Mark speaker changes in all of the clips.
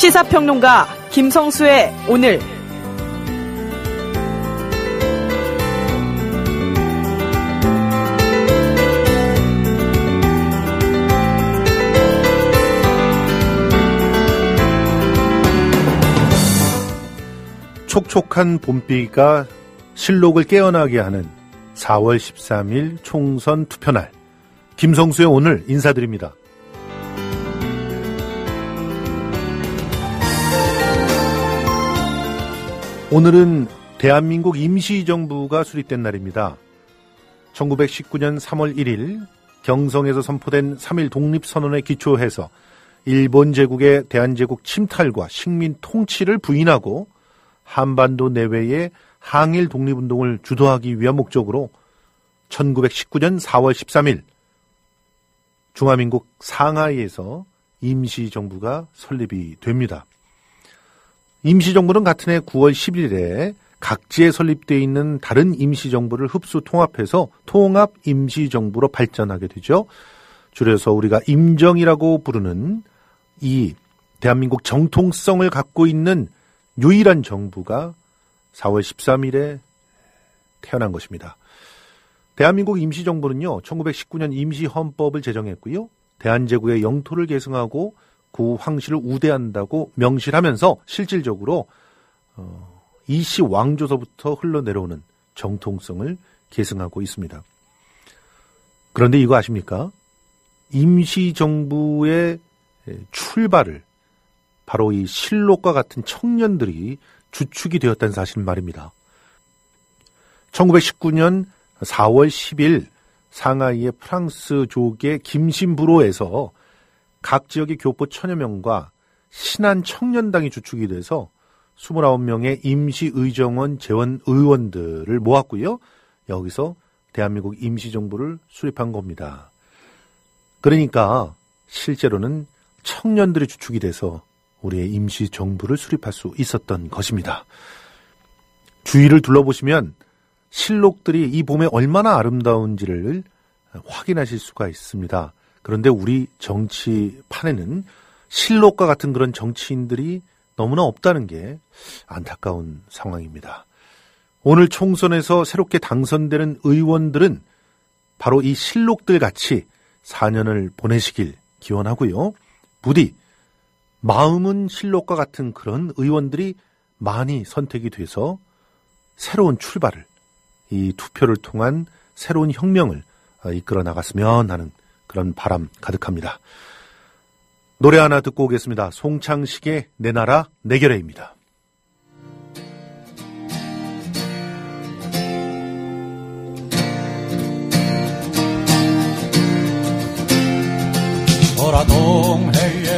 Speaker 1: 시사평론가 김성수의 오늘
Speaker 2: 촉촉한 봄비가 실록을 깨어나게 하는 4월 13일 총선 투표날 김성수의 오늘 인사드립니다. 오늘은 대한민국 임시정부가 수립된 날입니다. 1919년 3월 1일 경성에서 선포된 3일 독립선언에 기초해서 일본 제국의 대한제국 침탈과 식민 통치를 부인하고 한반도 내외의 항일 독립운동을 주도하기 위한 목적으로 1919년 4월 13일 중화민국 상하이에서 임시정부가 설립이 됩니다. 임시정부는 같은 해 9월 11일에 각지에 설립돼 있는 다른 임시정부를 흡수 통합해서 통합 임시정부로 발전하게 되죠. 줄여서 우리가 임정이라고 부르는 이 대한민국 정통성을 갖고 있는 유일한 정부가 4월 13일에 태어난 것입니다. 대한민국 임시정부는요, 1919년 임시헌법을 제정했고요, 대한제국의 영토를 계승하고 구황실을 우대한다고 명실하면서 실질적으로 어, 이씨 왕조서부터 흘러내려오는 정통성을 계승하고 있습니다. 그런데 이거 아십니까? 임시정부의 출발을 바로 이 실록과 같은 청년들이 주축이 되었다는 사실 말입니다. 1919년 4월 10일 상하이의 프랑스 조계 김신부로에서 각 지역의 교포 천여 명과 신한 청년당이 주축이 돼서 29명의 임시의정원 재원 의원들을 모았고요. 여기서 대한민국 임시정부를 수립한 겁니다. 그러니까 실제로는 청년들이 주축이 돼서 우리의 임시정부를 수립할 수 있었던 것입니다. 주위를 둘러보시면 실록들이 이 봄에 얼마나 아름다운지를 확인하실 수가 있습니다. 그런데 우리 정치판에는 실록과 같은 그런 정치인들이 너무나 없다는 게 안타까운 상황입니다. 오늘 총선에서 새롭게 당선되는 의원들은 바로 이 실록들 같이 4년을 보내시길 기원하고요. 부디 마음은 실록과 같은 그런 의원들이 많이 선택이 돼서 새로운 출발을 이 투표를 통한 새로운 혁명을 아, 이끌어 나갔으면 하는 그런 바람 가득합니다. 노래 하나 듣고 오겠습니다. 송창식의 내 나라 내 결의입니다. 보라 동해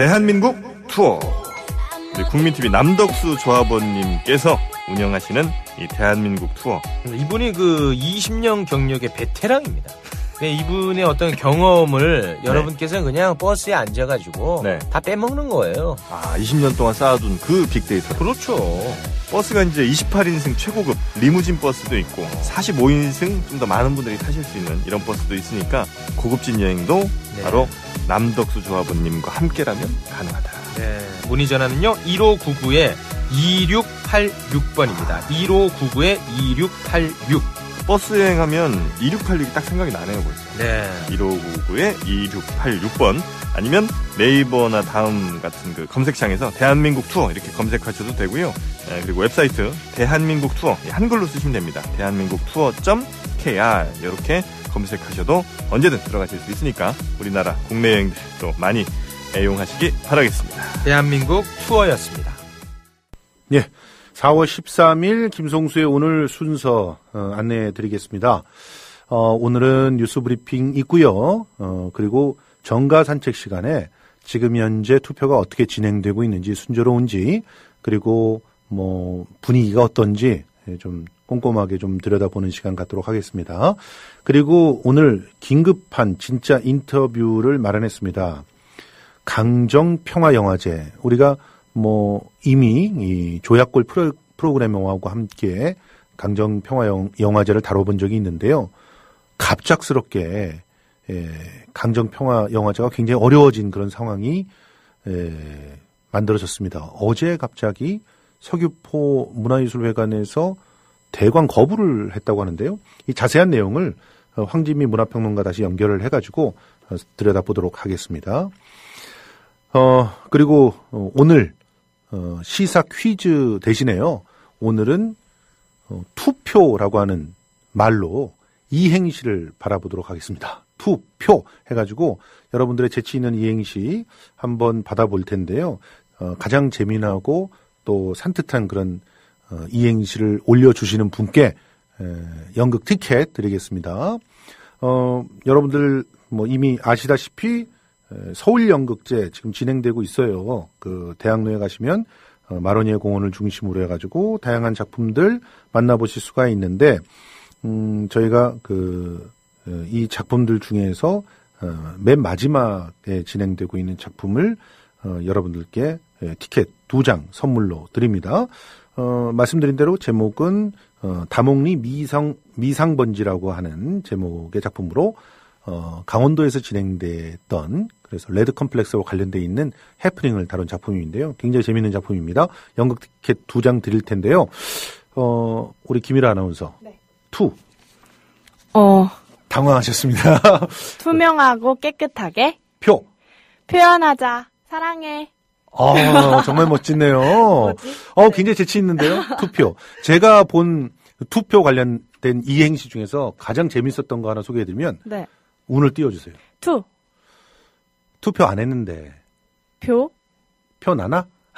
Speaker 2: 대한민국 투어 우리 국민TV 남덕수 조합원님께서 운영하시는 이 대한민국 투어 이분이 그 20년 경력의 베테랑입니다. 네, 이분의 어떤 경험을 네. 여러분께서는 그냥 버스에 앉아가지고 네. 다 빼먹는 거예요. 아, 20년 동안 쌓아둔 그 빅데이터. 그렇죠. 버스가 이제 28인승 최고급 리무진 버스도 있고 45인승 좀 더 많은 분들이 타실 수 있는 이런 버스도 있으니까 고급진 여행도 네. 바로 남덕수 조합원님과 함께라면 가능하다. 네. 문의 전화는요. 1 5 9 9 2686번입니다. 1 5 9 9 2686. 버스 여행하면 2686이 딱 생각이 나네요, 벌써. 네. 1 5 9 9 2686번 아니면 네이버나 다음 같은 그 검색창에서 대한민국 투어 이렇게 검색하셔도 되고요. 네, 그리고 웹사이트 대한민국 투어 예, 한글로 쓰시면 됩니다. 대한민국 투어.kr 이렇게 검색하셔도 언제든 들어가실 수 있으니까 우리나라 국내 여행들 도 많이 애용하시기 바라겠습니다. 대한민국 투어였습니다. 예. 4월 13일 김성수의 오늘 순서 어, 안내해 드리겠습니다. 어, 오늘은 뉴스 브리핑 있고요. 어, 그리고 정가 산책 시간에 지금 현재 투표가 어떻게 진행되고 있는지 순조로운지 그리고 뭐 분위기가 어떤지 예, 좀 꼼꼼하게 좀 들여다보는 시간 갖도록 하겠습니다. 그리고 오늘 긴급한 진짜 인터뷰를 마련했습니다. 강정평화영화제. 우리가 뭐 이미 이 조약골 프로, 프로그래머하고 함께 강정평화영화제를 다뤄본 적이 있는데요. 갑작스럽게 예, 강정평화영화제가 굉장히 어려워진 그런 상황이 예, 만들어졌습니다. 어제 갑자기 서귀포 문화예술회관에서 대관 거부를 했다고 하는데요. 이 자세한 내용을 어, 황지미 문화평론가 다시 연결을 해가지고 어, 들여다보도록 하겠습니다. 어, 그리고 어, 오늘 시사 퀴즈 대신에요. 오늘은 투표라고 하는 말로 이행시를 바라보도록 하겠습니다. 투표 해가지고 여러분들의 재치 있는 이행시 한번 받아볼 텐데요. 어, 가장 재미나고 또 산뜻한 그런 어, 이행시를 올려주시는 분께 에, 연극 티켓 드리겠습니다. 어, 여러분들 뭐 이미 아시다시피 서울연극제 지금 진행되고 있어요. 그 대학로에 가시면 어, 마로니에 공원을 중심으로 해가지고 다양한 작품들 만나보실 수가 있는데, 음, 저희가 그, 이 작품들 중에서 어, 맨 마지막에 진행되고 있는 작품을 어, 여러분들께 예, 티켓 두 장 선물로 드립니다. 어, 말씀드린 대로 제목은 어, 다목리 미성 미상번지라고 하는 제목의 작품으로 어, 강원도에서 진행됐던 그래서 레드 컴플렉스와 관련돼 있는 해프닝을 다룬 작품인데요. 굉장히 재미있는 작품입니다. 연극 티켓 두 장 드릴 텐데요. 어, 우리 김일아 아나운서. 네. 투. 어. 당황하셨습니다.
Speaker 1: 투명하고 깨끗하게. 표. 표현하자. 사랑해.
Speaker 2: 아, 정말 멋지네요. 어, 굉장히 재치 있는데요. 투표. 제가 본 투표 관련된 이행시 중에서 가장 재밌었던 거 하나 소개해드리면 네. 운을 띄워주세요. 투. 투표 안 했는데. 표? 표 나나?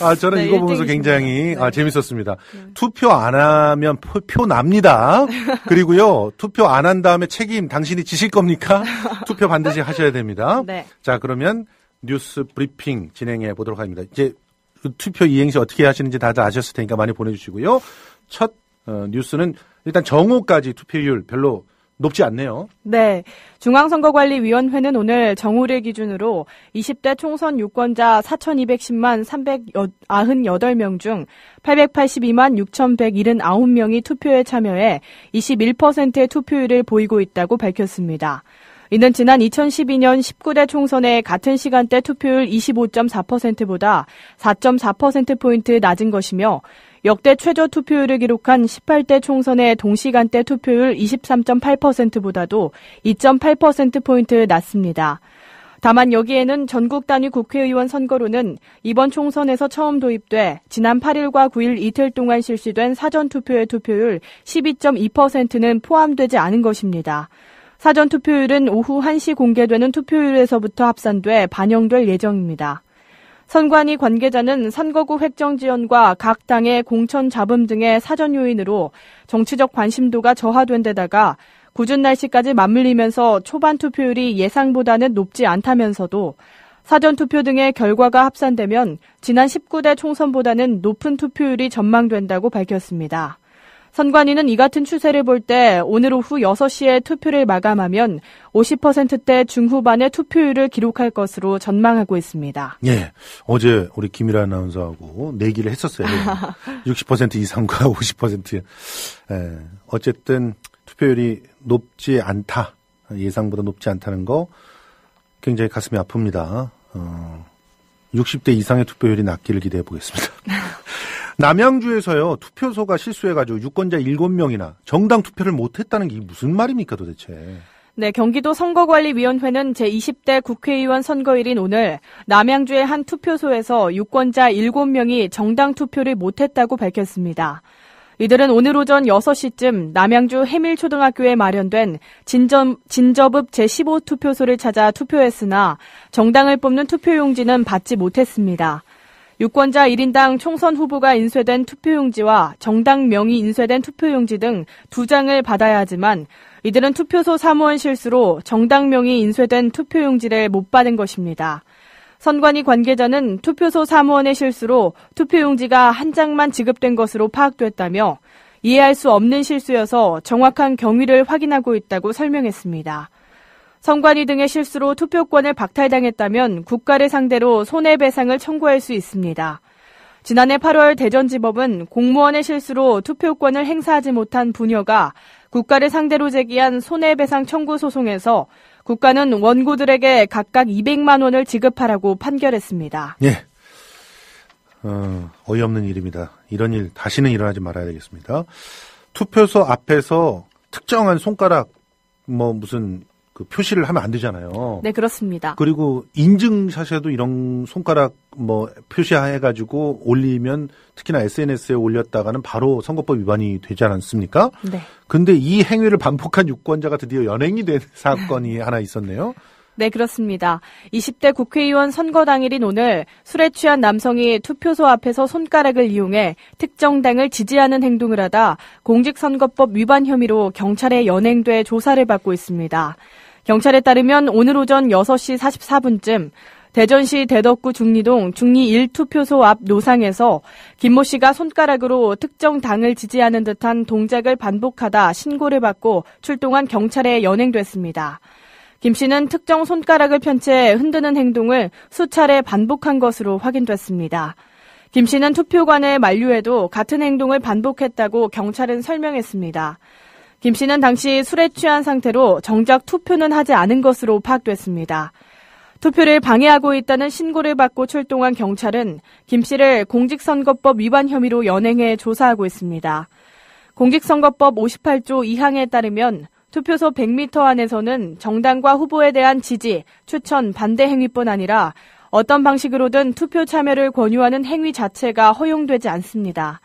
Speaker 2: 아, 저는 네, 이거 보면서 굉장히 아, 네. 아, 재밌었습니다. 네. 투표 안 하면 표, 표 납니다. 그리고요, 투표 안 한 다음에 책임 당신이 지실 겁니까? 투표 반드시 하셔야 됩니다. 네. 자, 그러면 뉴스 브리핑 진행해 보도록 합니다. 이제 투표 이행시 어떻게 하시는지 다들 아셨을 테니까 많이 보내주시고요. 첫 어, 뉴스는 일단 정오까지 투표율 별로 높지 않네요.
Speaker 1: 네. 중앙선거관리위원회는 오늘 정우를 기준으로 20대 총선 유권자 4,210만 398명 중 882만 6,179명이 투표에 참여해 21%의 투표율을 보이고 있다고 밝혔습니다. 이는 지난 2012년 19대 총선의 같은 시간대 투표율 25.4%보다 4.4%포인트 낮은 것이며 역대 최저 투표율을 기록한 18대 총선의 동시간대 투표율 23.8%보다도 2.8%포인트 낮습니다. 다만 여기에는 전국 단위 국회의원 선거로는 이번 총선에서 처음 도입돼 지난 8일과 9일 이틀 동안 실시된 사전투표의 투표율 12.2%는 포함되지 않은 것입니다. 사전 투표율은 오후 1시 공개되는 투표율에서부터 합산돼 반영될 예정입니다. 선관위 관계자는 선거구 획정 지연과 각 당의 공천 잡음 등의 사전 요인으로 정치적 관심도가 저하된 데다가 굳은 날씨까지 맞물리면서 초반 투표율이 예상보다는 높지 않다면서도 사전 투표 등의 결과가 합산되면 지난 19대 총선보다는 높은 투표율이 전망된다고 밝혔습니다. 선관위는 이 같은 추세를 볼 때 오늘 오후 6시에 투표를 마감하면 50%대 중후반의 투표율을 기록할 것으로 전망하고 있습니다.
Speaker 2: 예. 어제 우리 김일아 아나운서하고 내기를 했었어요. 60% 이상과 50%. 예. 어쨌든 투표율이 높지 않다. 예상보다 높지 않다는 거 굉장히 가슴이 아픕니다. 어, 60대 이상의 투표율이 낮기를 기대해 보겠습니다. 남양주에서요, 투표소가 실수해가지고 유권자 7명이나 정당 투표를 못했다는 게 무슨 말입니까 도대체?
Speaker 1: 네, 경기도 선거관리위원회는 제20대 국회의원 선거일인 오늘 남양주의 한 투표소에서 유권자 7명이 정당 투표를 못했다고 밝혔습니다. 이들은 오늘 오전 6시쯤 남양주 해밀초등학교에 마련된 진점, 진저읍 제15 투표소를 찾아 투표했으나 정당을 뽑는 투표용지는 받지 못했습니다. 유권자 1인당 총선 후보가 인쇄된 투표용지와 정당명이 인쇄된 투표용지 등 두 장을 받아야 하지만 이들은 투표소 사무원 실수로 정당명이 인쇄된 투표용지를 못 받은 것입니다. 선관위 관계자는 투표소 사무원의 실수로 투표용지가 한 장만 지급된 것으로 파악됐다며 이해할 수 없는 실수여서 정확한 경위를 확인하고 있다고 설명했습니다. 선관위 등의 실수로 투표권을 박탈당했다면 국가를 상대로 손해배상을 청구할 수 있습니다. 지난해 8월 대전지법은 공무원의 실수로 투표권을 행사하지 못한 부녀가 국가를 상대로 제기한 손해배상 청구 소송에서 국가는 원고들에게 각각 200만 원을 지급하라고 판결했습니다.
Speaker 2: 예. 어, 어이없는 일입니다. 이런 일 다시는 일어나지 말아야 되겠습니다. 투표소 앞에서 특정한 손가락 뭐 무슨 그 표시를 하면 안 되잖아요. 네,
Speaker 1: 그렇습니다.
Speaker 2: 그리고 인증샷에도 이런 손가락 뭐 표시해가지고 올리면 특히나 SNS에 올렸다가는 바로 선거법 위반이 되지 않습니까? 네. 근데 이 행위를 반복한 유권자가 드디어 연행이 된 사건이 하나 있었네요.
Speaker 1: 네, 그렇습니다. 20대 국회의원 선거 당일인 오늘 술에 취한 남성이 투표소 앞에서 손가락을 이용해 특정 당을 지지하는 행동을 하다 공직선거법 위반 혐의로 경찰에 연행돼 조사를 받고 있습니다. 경찰에 따르면 오늘 오전 6시 44분쯤 대전시 대덕구 중리동 중리 1투표소 앞 노상에서 김모 씨가 손가락으로 특정 당을 지지하는 듯한 동작을 반복하다 신고를 받고 출동한 경찰에 연행됐습니다. 김 씨는 특정 손가락을 편 채 흔드는 행동을 수차례 반복한 것으로 확인됐습니다. 김 씨는 투표관에 만류해도 같은 행동을 반복했다고 경찰은 설명했습니다. 김 씨는 당시 술에 취한 상태로 정작 투표는 하지 않은 것으로 파악됐습니다. 투표를 방해하고 있다는 신고를 받고 출동한 경찰은 김 씨를 공직선거법 위반 혐의로 연행해 조사하고 있습니다. 공직선거법 58조 2항에 따르면 투표소 100m 안에서는 정당과 후보에 대한 지지, 추천, 반대 행위뿐 아니라 어떤 방식으로든 투표 참여를 권유하는 행위 자체가 허용되지 않습니다.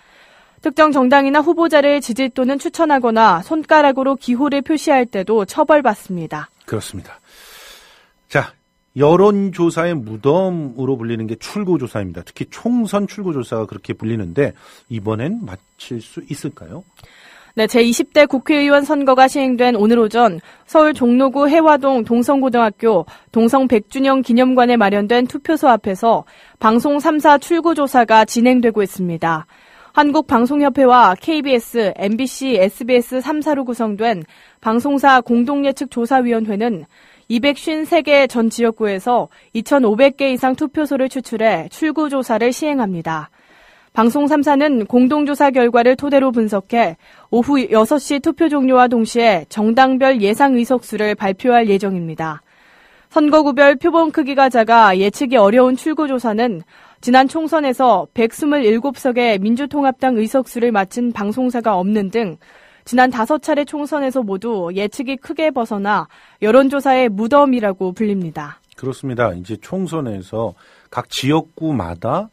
Speaker 1: 특정 정당이나 후보자를 지지 또는 추천하거나 손가락으로 기호를 표시할 때도 처벌받습니다.
Speaker 2: 그렇습니다. 자, 여론조사의 무덤으로 불리는 게 출구조사입니다. 특히 총선 출구조사가 그렇게 불리는데 이번엔 마칠 수 있을까요?
Speaker 1: 네, 제20대 국회의원 선거가 시행된 오늘 오전 서울 종로구 해화동 동성고등학교 동성백준영 기념관에 마련된 투표소 앞에서 방송 3사 출구조사가 진행되고 있습니다. 한국방송협회와 KBS, MBC, SBS 3사로 구성된 방송사 공동예측 조사위원회는 253개 전 지역구에서 2,500개 이상 투표소를 추출해 출구 조사를 시행합니다. 방송 3사는 공동조사 결과를 토대로 분석해 오후 6시 투표 종료와 동시에 정당별 예상 의석수를 발표할 예정입니다. 선거구별 표본 크기가 작아 예측이 어려운 출구조사는 지난 총선에서 127석의 민주통합당 의석수를 마친 방송사가 없는 등 지난 5차례 총선에서 모두 예측이 크게 벗어나 여론조사의 무덤이라고 불립니다.
Speaker 2: 그렇습니다. 이제 총선에서 각 지역구마다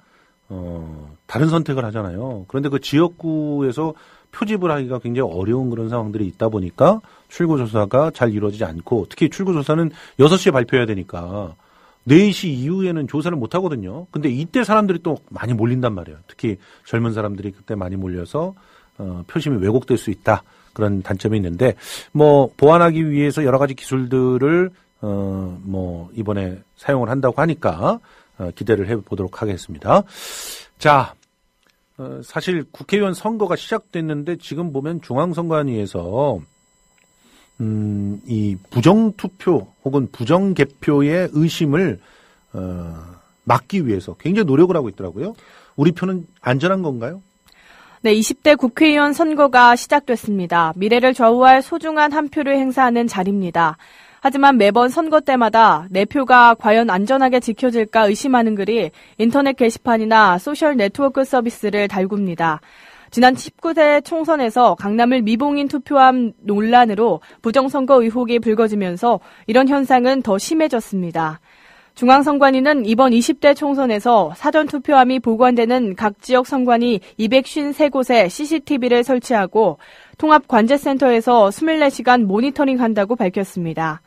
Speaker 2: 어, 다른 선택을 하잖아요. 그런데 그 지역구에서 표집을 하기가 굉장히 어려운 그런 상황들이 있다 보니까 출구조사가 잘 이루어지지 않고 특히 출구조사는 6시에 발표해야 되니까 4시 이후에는 조사를 못 하거든요. 근데 이때 사람들이 또 많이 몰린단 말이에요. 특히 젊은 사람들이 그때 많이 몰려서 어, 표심이 왜곡될 수 있다. 그런 단점이 있는데 뭐 보완하기 위해서 여러 가지 기술들을 어, 뭐 이번에 사용을 한다고 하니까 어, 기대를 해 보도록 하겠습니다. 자, 어, 사실 국회의원 선거가 시작됐는데 지금 보면 중앙선관위에서 음, 이 부정투표 혹은 부정개표의 의심을 어, 막기 위해서 굉장히 노력을 하고 있더라고요. 우리 표는 안전한 건가요?
Speaker 1: 네, 20대 국회의원 선거가 시작됐습니다. 미래를 좌우할 소중한 한 표를 행사하는 자리입니다. 하지만 매번 선거 때마다 내 표가 과연 안전하게 지켜질까 의심하는 글이 인터넷 게시판이나 소셜 네트워크 서비스를 달굽니다. 지난 19대 총선에서 강남을 미봉인 투표함 논란으로 부정선거 의혹이 불거지면서 이런 현상은 더 심해졌습니다. 중앙선관위는 이번 20대 총선에서 사전투표함이 보관되는 각 지역 선관위 253곳에 CCTV를 설치하고 통합관제센터에서 24시간 모니터링한다고 밝혔습니다.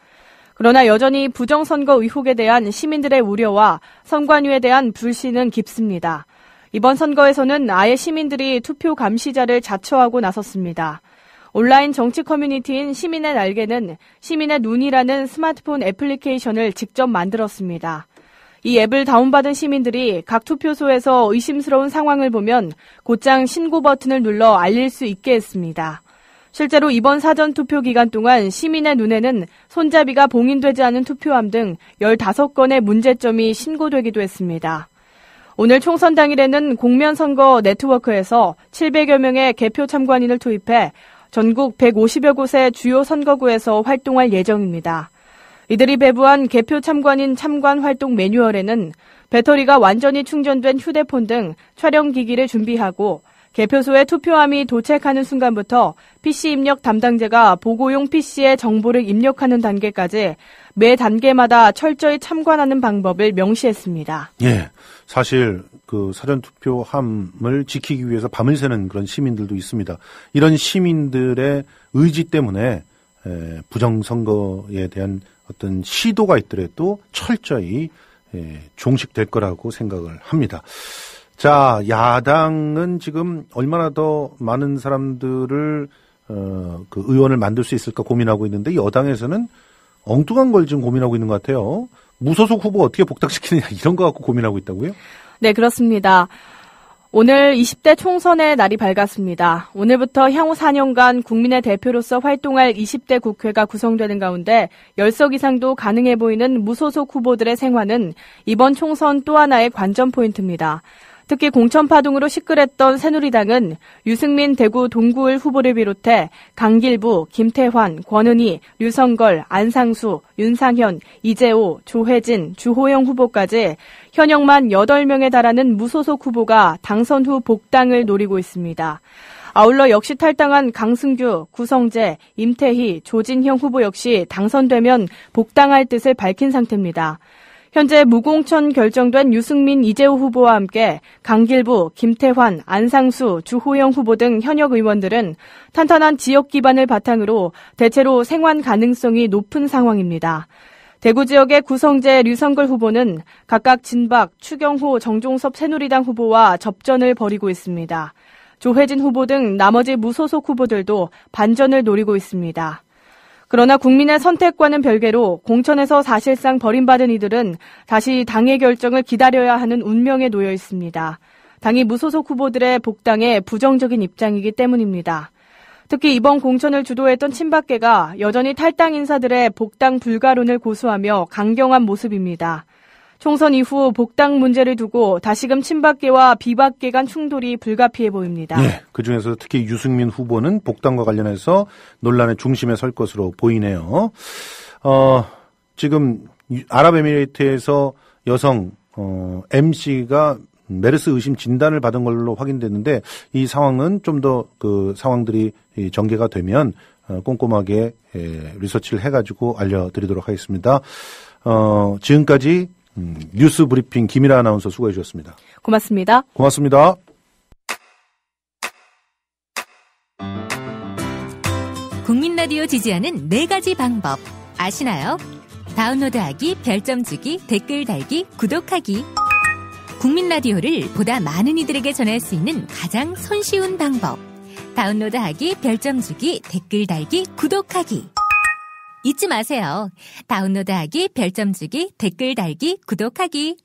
Speaker 1: 그러나 여전히 부정선거 의혹에 대한 시민들의 우려와 선관위에 대한 불신은 깊습니다. 이번 선거에서는 아예 시민들이 투표 감시자를 자처하고 나섰습니다. 온라인 정치 커뮤니티인 시민의 날개는 시민의 눈이라는 스마트폰 애플리케이션을 직접 만들었습니다. 이 앱을 다운받은 시민들이 각 투표소에서 의심스러운 상황을 보면 곧장 신고 버튼을 눌러 알릴 수 있게 했습니다. 실제로 이번 사전 투표 기간 동안 시민의 눈에는 손잡이가 봉인되지 않은 투표함 등 15건의 문제점이 신고되기도 했습니다. 오늘 총선 당일에는 공면선거 네트워크에서 700여 명의 개표 참관인을 투입해 전국 150여 곳의 주요 선거구에서 활동할 예정입니다. 이들이 배부한 개표 참관인 참관 활동 매뉴얼에는 배터리가 완전히 충전된 휴대폰 등 촬영 기기를 준비하고 개표소에 투표함이 도착하는 순간부터 PC 입력 담당자가 보고용 PC에 정보를 입력하는 단계까지 매 단계마다 철저히 참관하는 방법을 명시했습니다.
Speaker 2: 예. 사실 그 사전 투표함을 지키기 위해서 밤을 새는 그런 시민들도 있습니다. 이런 시민들의 의지 때문에 부정선거에 대한 어떤 시도가 있더라도 철저히 종식될 거라고 생각을 합니다. 자, 야당은 지금 얼마나 더 많은 사람들을 어, 그 의원을 만들 수 있을까 고민하고 있는데 여당에서는 엉뚱한 걸 지금 고민하고 있는 것 같아요. 무소속 후보 어떻게 복탁시키느냐 이런 거 갖고 고민하고 있다고요?
Speaker 1: 네, 그렇습니다. 오늘 20대 총선의 날이 밝았습니다. 오늘부터 향후 4년간 국민의 대표로서 활동할 20대 국회가 구성되는 가운데 1 0석 이상도 가능해 보이는 무소속 후보들의 생활은 이번 총선 또 하나의 관전 포인트입니다. 특히 공천 파동으로 시끌했던 새누리당은 유승민 대구 동구을 후보를 비롯해 강길부, 김태환, 권은희, 류성걸, 안상수, 윤상현, 이재호, 조혜진, 주호영 후보까지 현역만 8명에 달하는 무소속 후보가 당선 후 복당을 노리고 있습니다. 아울러 역시 탈당한 강승규, 구성재, 임태희, 조진형 후보 역시 당선되면 복당할 뜻을 밝힌 상태입니다. 현재 무공천 결정된 유승민, 이재호 후보와 함께 강길부, 김태환, 안상수, 주호영 후보 등 현역 의원들은 탄탄한 지역 기반을 바탕으로 대체로 생환 가능성이 높은 상황입니다. 대구 지역의 구성재, 류성글 후보는 각각 진박, 추경호, 정종섭 새누리당 후보와 접전을 벌이고 있습니다. 조혜진 후보 등 나머지 무소속 후보들도 반전을 노리고 있습니다. 그러나 국민의 선택과는 별개로 공천에서 사실상 버림받은 이들은 다시 당의 결정을 기다려야 하는 운명에 놓여 있습니다. 당이 무소속 후보들의 복당에 부정적인 입장이기 때문입니다. 특히 이번 공천을 주도했던 친박계가 여전히 탈당 인사들의 복당 불가론을 고수하며 강경한 모습입니다. 총선 이후 복당 문제를 두고 다시금 친박계와 비박계 간 충돌이 불가피해 보입니다. 예, 네,
Speaker 2: 그중에서 특히 유승민 후보는 복당과 관련해서 논란의 중심에 설 것으로 보이네요. 어, 지금 아랍에미레이트에서 여성 어, MC가 메르스 의심 진단을 받은 걸로 확인됐는데 이 상황은 좀 더 그 상황들이 전개가 되면 어, 꼼꼼하게 예, 리서치를 해가지고 알려드리도록 하겠습니다. 어, 지금까지 음, 뉴스 브리핑 김일아 아나운서 수고해 주셨습니다. 고맙습니다. 고맙습니다.
Speaker 1: 국민 라디오 지지하는 네 가지 방법 아시나요? 다운로드하기, 별점 주기, 댓글 달기, 구독하기. 국민 라디오를 보다 많은 이들에게 전할 수 있는 가장 손쉬운 방법. 다운로드하기, 별점 주기, 댓글 달기, 구독하기. 잊지 마세요. 다운로드하기, 별점 주기, 댓글 달기, 구독하기.